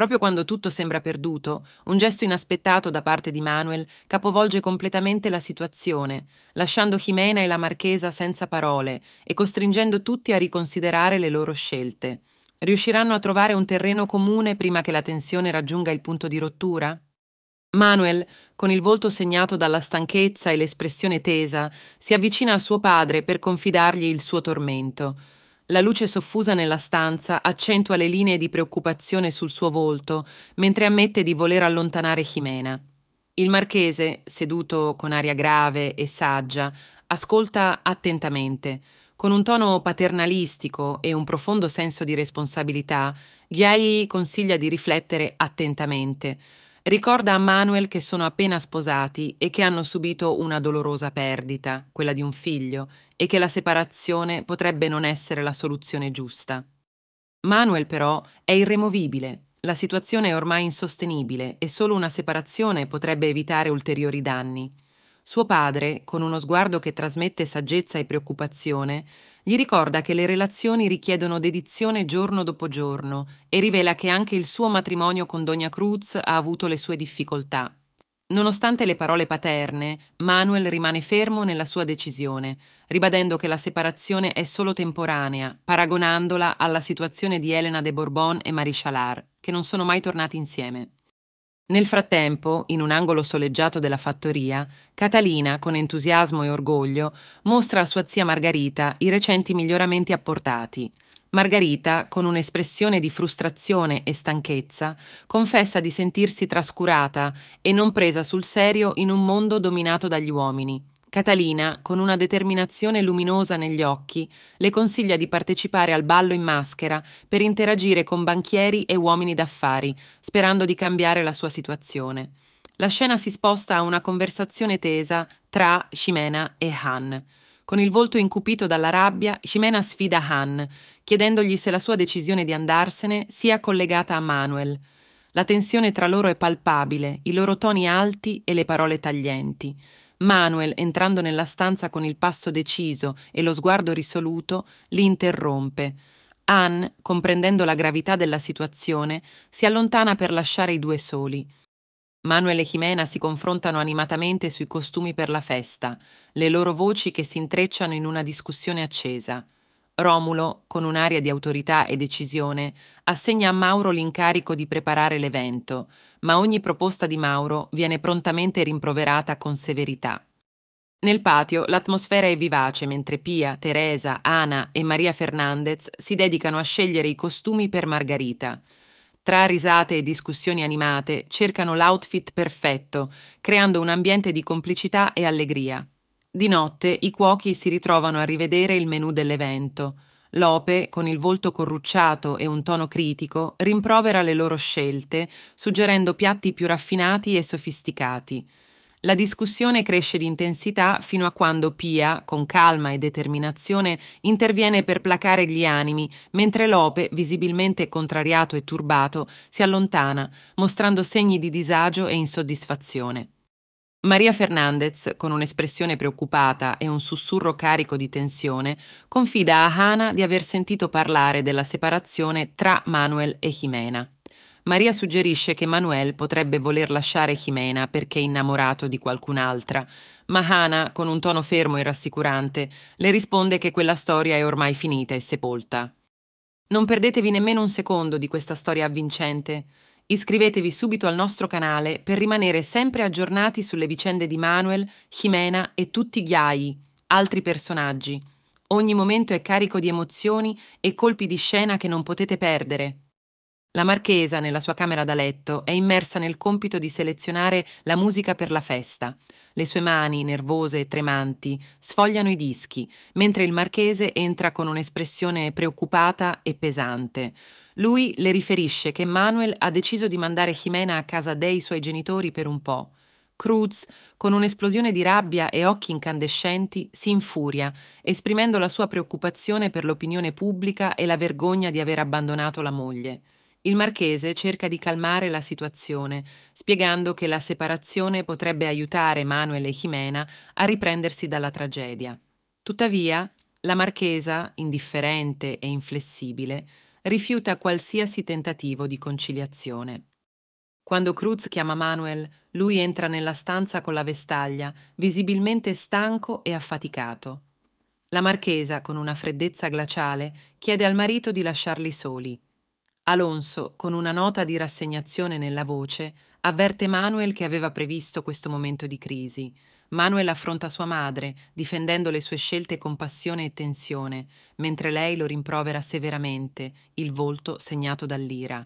Proprio quando tutto sembra perduto, un gesto inaspettato da parte di Manuel capovolge completamente la situazione, lasciando Jimena e la marchesa senza parole e costringendo tutti a riconsiderare le loro scelte. Riusciranno a trovare un terreno comune prima che la tensione raggiunga il punto di rottura? Manuel, con il volto segnato dalla stanchezza e l'espressione tesa, si avvicina a suo padre per confidargli il suo tormento. La luce soffusa nella stanza accentua le linee di preoccupazione sul suo volto, mentre ammette di voler allontanare Jimena. Il marchese, seduto con aria grave e saggia, ascolta attentamente. Con un tono paternalistico e un profondo senso di responsabilità, Ghiai consiglia di riflettere attentamente. Ricorda a Manuel che sono appena sposati e che hanno subito una dolorosa perdita, quella di un figlio, e che la separazione potrebbe non essere la soluzione giusta. Manuel però è irremovibile, la situazione è ormai insostenibile e solo una separazione potrebbe evitare ulteriori danni. Suo padre, con uno sguardo che trasmette saggezza e preoccupazione, gli ricorda che le relazioni richiedono dedizione giorno dopo giorno e rivela che anche il suo matrimonio con Doña Cruz ha avuto le sue difficoltà. Nonostante le parole paterne, Manuel rimane fermo nella sua decisione, ribadendo che la separazione è solo temporanea, paragonandola alla situazione di Elena de Bourbon e Marie Chalard, che non sono mai tornati insieme. Nel frattempo, in un angolo soleggiato della fattoria, Catalina, con entusiasmo e orgoglio, mostra a sua zia Margarita i recenti miglioramenti apportati. Margarita, con un'espressione di frustrazione e stanchezza, confessa di sentirsi trascurata e non presa sul serio in un mondo dominato dagli uomini. Catalina, con una determinazione luminosa negli occhi, le consiglia di partecipare al ballo in maschera per interagire con banchieri e uomini d'affari, sperando di cambiare la sua situazione. La scena si sposta a una conversazione tesa tra Ximena e Han. Con il volto incupito dalla rabbia, Ximena sfida Han, chiedendogli se la sua decisione di andarsene sia collegata a Manuel. La tensione tra loro è palpabile, i loro toni alti e le parole taglienti. Manuel, entrando nella stanza con il passo deciso e lo sguardo risoluto, li interrompe. Anne, comprendendo la gravità della situazione, si allontana per lasciare i due soli. Manuel e Jimena si confrontano animatamente sui costumi per la festa, le loro voci che si intrecciano in una discussione accesa. Romulo, con un'aria di autorità e decisione, assegna a Mauro l'incarico di preparare l'evento, ma ogni proposta di Mauro viene prontamente rimproverata con severità. Nel patio l'atmosfera è vivace mentre Pia, Teresa, Ana e Maria Fernandez si dedicano a scegliere i costumi per Margarita. Tra risate e discussioni animate cercano l'outfit perfetto, creando un ambiente di complicità e allegria. Di notte i cuochi si ritrovano a rivedere il menù dell'evento. Lope, con il volto corrucciato e un tono critico, rimprovera le loro scelte, suggerendo piatti più raffinati e sofisticati. La discussione cresce di intensità fino a quando Pia, con calma e determinazione, interviene per placare gli animi, mentre Lope, visibilmente contrariato e turbato, si allontana, mostrando segni di disagio e insoddisfazione. Maria Fernandez, con un'espressione preoccupata e un sussurro carico di tensione, confida a Hana di aver sentito parlare della separazione tra Manuel e Jimena. Maria suggerisce che Manuel potrebbe voler lasciare Jimena perché è innamorato di qualcun'altra, ma Hana, con un tono fermo e rassicurante, le risponde che quella storia è ormai finita e sepolta. Non perdetevi nemmeno un secondo di questa storia avvincente. Iscrivetevi subito al nostro canale per rimanere sempre aggiornati sulle vicende di Manuel, Jimena e tutti gli AI, altri personaggi. Ogni momento è carico di emozioni e colpi di scena che non potete perdere. La marchesa, nella sua camera da letto, è immersa nel compito di selezionare la musica per la festa. Le sue mani, nervose e tremanti, sfogliano i dischi, mentre il marchese entra con un'espressione preoccupata e pesante. Lui le riferisce che Manuel ha deciso di mandare Jimena a casa dei suoi genitori per un po'. Cruz, con un'esplosione di rabbia e occhi incandescenti, si infuria, esprimendo la sua preoccupazione per l'opinione pubblica e la vergogna di aver abbandonato la moglie. Il marchese cerca di calmare la situazione, spiegando che la separazione potrebbe aiutare Manuel e Jimena a riprendersi dalla tragedia. Tuttavia, la marchesa, indifferente e inflessibile, rifiuta qualsiasi tentativo di conciliazione. Quando Cruz chiama Manuel, lui entra nella stanza con la vestaglia, visibilmente stanco e affaticato. La marchesa, con una freddezza glaciale, chiede al marito di lasciarli soli. Alonso, con una nota di rassegnazione nella voce, avverte Manuel che aveva previsto questo momento di crisi. Manuel affronta sua madre, difendendo le sue scelte con passione e tensione, mentre lei lo rimprovera severamente, il volto segnato dall'ira.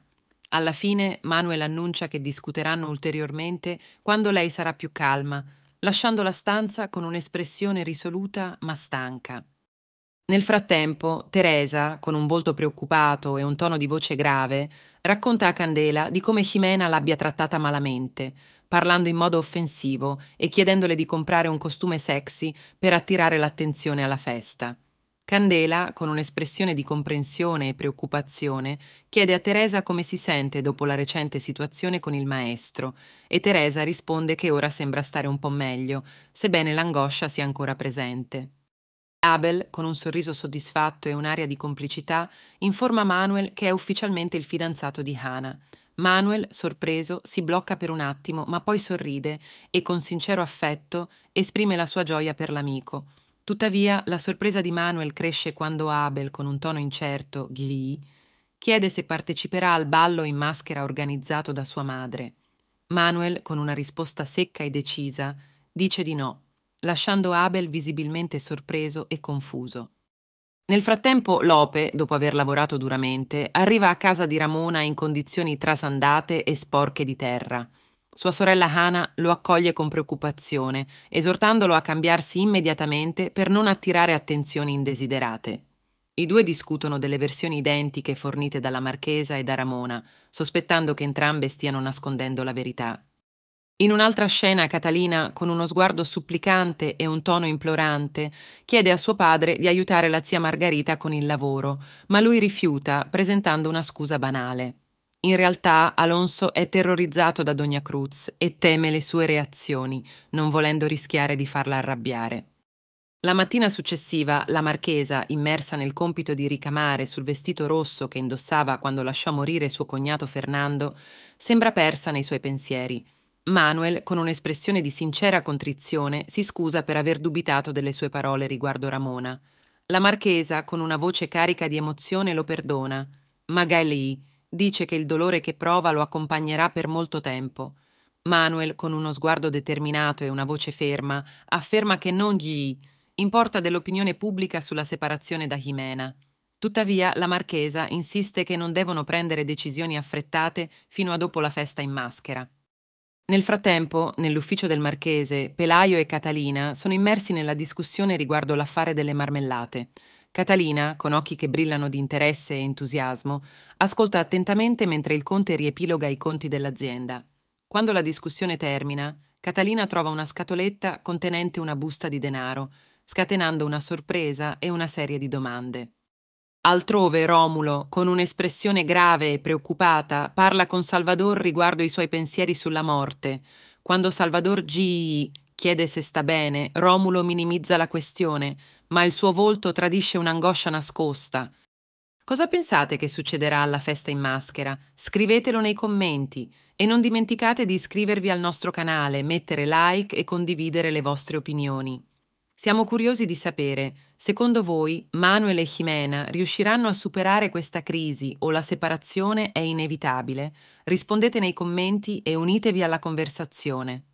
Alla fine Manuel annuncia che discuteranno ulteriormente quando lei sarà più calma, lasciando la stanza con un'espressione risoluta ma stanca. Nel frattempo, Teresa, con un volto preoccupato e un tono di voce grave, racconta a Candela di come Jimena l'abbia trattata malamente, parlando in modo offensivo e chiedendole di comprare un costume sexy per attirare l'attenzione alla festa. Candela, con un'espressione di comprensione e preoccupazione, chiede a Teresa come si sente dopo la recente situazione con il maestro e Teresa risponde che ora sembra stare un po' meglio, sebbene l'angoscia sia ancora presente. Abel, con un sorriso soddisfatto e un'aria di complicità, informa Manuel che è ufficialmente il fidanzato di Hannah. Manuel, sorpreso, si blocca per un attimo, ma poi sorride e con sincero affetto esprime la sua gioia per l'amico. Tuttavia, la sorpresa di Manuel cresce quando Abel, con un tono incerto, Glee, chiede se parteciperà al ballo in maschera organizzato da sua madre. Manuel, con una risposta secca e decisa, dice di no lasciando Abel visibilmente sorpreso e confuso. Nel frattempo Lope, dopo aver lavorato duramente, arriva a casa di Ramona in condizioni trasandate e sporche di terra. Sua sorella Hana lo accoglie con preoccupazione, esortandolo a cambiarsi immediatamente per non attirare attenzioni indesiderate. I due discutono delle versioni identiche fornite dalla Marchesa e da Ramona, sospettando che entrambe stiano nascondendo la verità. In un'altra scena Catalina, con uno sguardo supplicante e un tono implorante, chiede a suo padre di aiutare la zia Margarita con il lavoro, ma lui rifiuta, presentando una scusa banale. In realtà Alonso è terrorizzato da Doña Cruz e teme le sue reazioni, non volendo rischiare di farla arrabbiare. La mattina successiva, la marchesa, immersa nel compito di ricamare sul vestito rosso che indossava quando lasciò morire suo cognato Fernando, sembra persa nei suoi pensieri. Manuel, con un'espressione di sincera contrizione, si scusa per aver dubitato delle sue parole riguardo Ramona. La marchesa, con una voce carica di emozione, lo perdona. Magali dice che il dolore che prova lo accompagnerà per molto tempo. Manuel, con uno sguardo determinato e una voce ferma, afferma che non gli importa dell'opinione pubblica sulla separazione da Jimena. Tuttavia, la marchesa insiste che non devono prendere decisioni affrettate fino a dopo la festa in maschera. Nel frattempo, nell'ufficio del marchese, Pelaio e Catalina sono immersi nella discussione riguardo l'affare delle marmellate. Catalina, con occhi che brillano di interesse e entusiasmo, ascolta attentamente mentre il conte riepiloga i conti dell'azienda. Quando la discussione termina, Catalina trova una scatoletta contenente una busta di denaro, scatenando una sorpresa e una serie di domande. Altrove Romulo, con un'espressione grave e preoccupata, parla con Salvador riguardo i suoi pensieri sulla morte. Quando Salvador G.I. chiede se sta bene, Romulo minimizza la questione, ma il suo volto tradisce un'angoscia nascosta. Cosa pensate che succederà alla festa in maschera? Scrivetelo nei commenti e non dimenticate di iscrivervi al nostro canale, mettere like e condividere le vostre opinioni. Siamo curiosi di sapere, secondo voi Manuel e Jimena riusciranno a superare questa crisi o la separazione è inevitabile? Rispondete nei commenti e unitevi alla conversazione.